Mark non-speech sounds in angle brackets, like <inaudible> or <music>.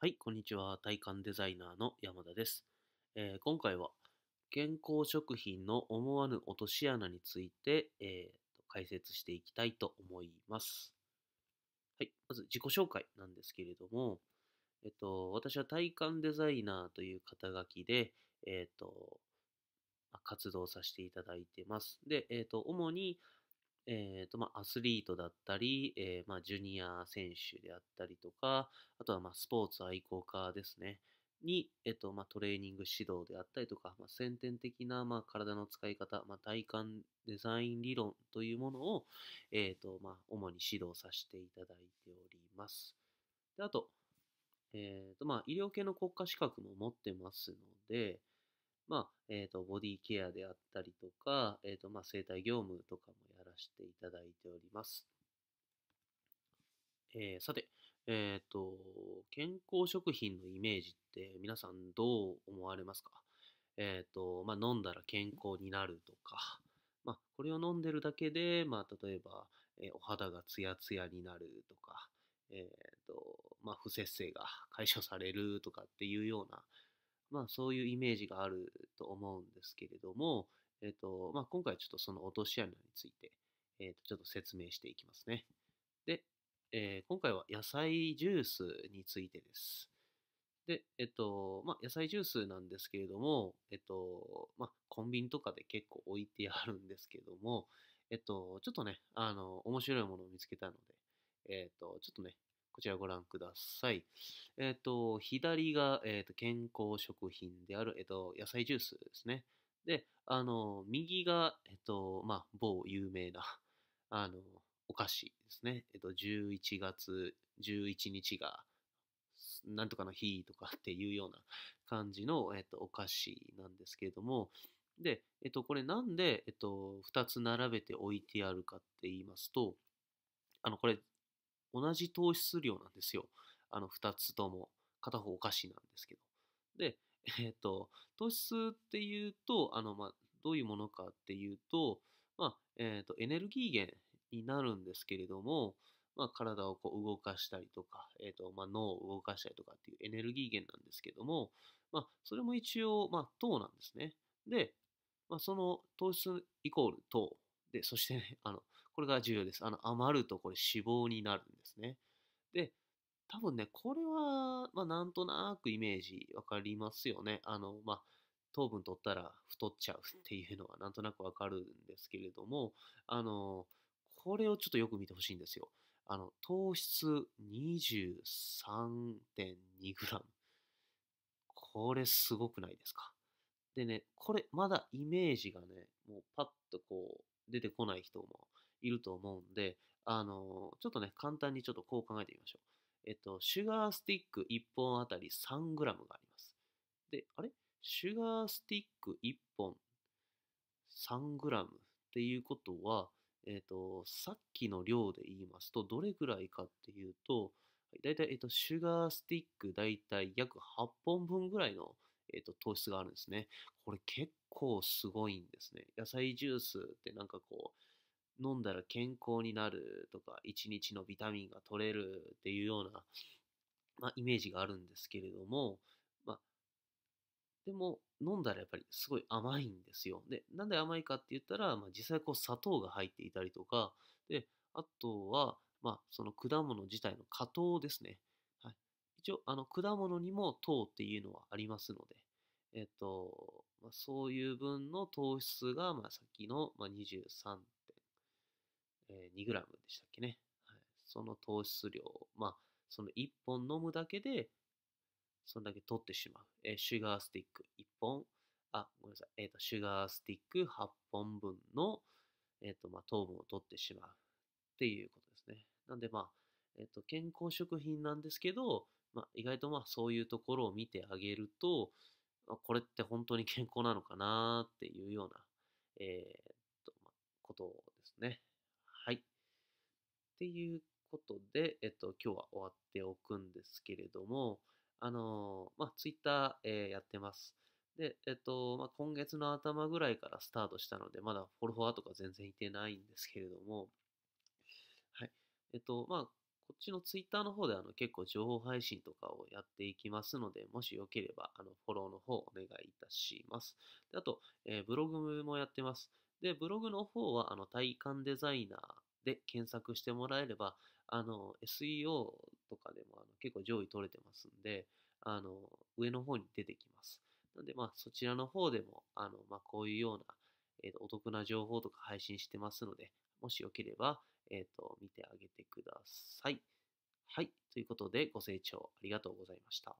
はい、こんにちは。体感デザイナーの山田です。えー、今回は健康食品の思わぬ落とし穴について、えー、解説していきたいと思います。はい、まず自己紹介なんですけれども、えっと、私は体感デザイナーという肩書きで、えっと、活動させていただいてます。で、えっと、主に、えーとまあ、アスリートだったり、えー、まあ、ジュニア選手であったりとか、あとはまあ、スポーツ愛好家ですね、に、えーとまトレーニング指導であったりとか、ま先天的なま体の使い方、ま体幹デザイン理論というものを、えーとま主に指導させていただいております。であと、えーとまあ、医療系の国家資格も持ってますので、まあえーと、ボディケアであったりとか、えーとまあ、生体業務とかもやせていただいております。えー、さて、えっ、ー、と、健康食品のイメージって皆さんどう思われますかえっ、ー、と、まあ、飲んだら健康になるとか、まあ、これを飲んでるだけで、まあ、例えば、えお肌がツヤツヤになるとか、えっ、と、まあ、不節制が解消されるとかっていうような、まあ、そういうイメージがあると思うんですけれども、えっ、と、まあ、今回ちょっとその落とし穴について、えー、とちょっと説明していきますね。で、えー、今回は野菜ジュースについてです。で、えっと、まあ、野菜ジュースなんですけれども、えっと、まあ、コンビニとかで結構置いてあるんですけども、えっと、ちょっとね、あの、面白いものを見つけたので、えっと、ちょっとね、こちらご覧ください。えっと、左が、えっと、健康食品である、えっと、野菜ジュースですね。で、あの、右が、えっと、まあ、某有名なあの、お菓子ですね。えっと、11月11日が、なんとかの日とかって <laughs> いうような感じの、えっと、お菓子なんですけれども、で、えっと、これなんで、えっと、2つ並べて置いてあるかって言いますと、あの、これ、同じ糖質量なんですよ。あの、2つとも。片方お菓子なんですけど。で、<laughs> えっと、糖質っていうと、あの、まあ、どういうものかっていうと、まあえーと、エネルギー源になるんですけれども、まあ、体をこう動かしたりとか、えーとまあ、脳を動かしたりとかっていうエネルギー源なんですけども、まあ、それも一応、まあ、糖なんですね。で、まあ、その糖質イコール糖で、そして、ね、<laughs> あのこれが重要です。あの余るとこれ脂肪になるんですね。で、多分ね、これは、まあ、なんとなくイメージわかりますよね。あの、まあ、糖分取ったら太っちゃうっていうのはなんとなくわかるんですけれども、あの、これをちょっとよく見てほしいんですよ。あの、糖質 23.2g。これすごくないですか。でね、これまだイメージがね、もうパッとこう出てこない人もいると思うんで、あの、ちょっとね、簡単にちょっとこう考えてみましょう。えっと、シュガースティック1本あたり 3g があります。で、あれシュガースティック1本 3g っていうことは、えーと、さっきの量で言いますとどれぐらいかっていうとだいたい、えーと、シュガースティックだいたい約8本分ぐらいの、えーと、と糖質があるんですねこれ結構すごいんですね野菜ジュースってなんかこう飲んだら健康になるとか1日のビタミンが取れるっていうような、まあ、イメージがあるんですけれどもでも飲んだらやっぱりすごい甘いんですよ。で、なんで甘いかって言ったら、まあ、実際こう砂糖が入っていたりとか、で、あとは、まあ、その果物自体の果糖ですね。はい、一応、あの果物にも糖っていうのはありますので、えっと、まあ、そういう分の糖質が、まあ、さっきの、まあ、23.2g でしたっけね。はい、その糖質量、まあ、その1本飲むだけで、そんだけ取ってしまう。えー、シュガースティック1本、あ、ごめんなさい、えっ、ー、と、シュガースティック8本分の、えっ、ー、と、まあ、糖分を取ってしまうっていうことですね。なんで、まあ、えっ、と、健康食品なんですけど、まあ、意外とまあ、そういうところを見てあげると、まあ、これって本当に健康なのかなっていうような、えっ、と、まあ、ことですね。はい。っていうことで、えっと、今日は終わっておくんですけれども、あのー、まあ、ツイッター、えー、やってます。で、えっと、まあ、今月の頭ぐらいからスタートしたので、まだフォロワーとか全然いてないんですけれども、はい。えっと、まあ、こっちのツイッターの方であの結構情報配信とかをやっていきますので、もしよければあのフォローの方お願いいたします。であと、えー、ブログもやってます。で、ブログの方はあの体感デザイナーで検索してもらえれば、あの、SEO とかでもあの結構上位取れてますんで、あの、上の方に出てきます。なんで、まあ、そちらの方でも、あの、まあ、こういうような、えっ、と、お得な情報とか配信してますので、もしよければ、えっ、と、見てあげてください。はい。ということで、ご清聴ありがとうございました。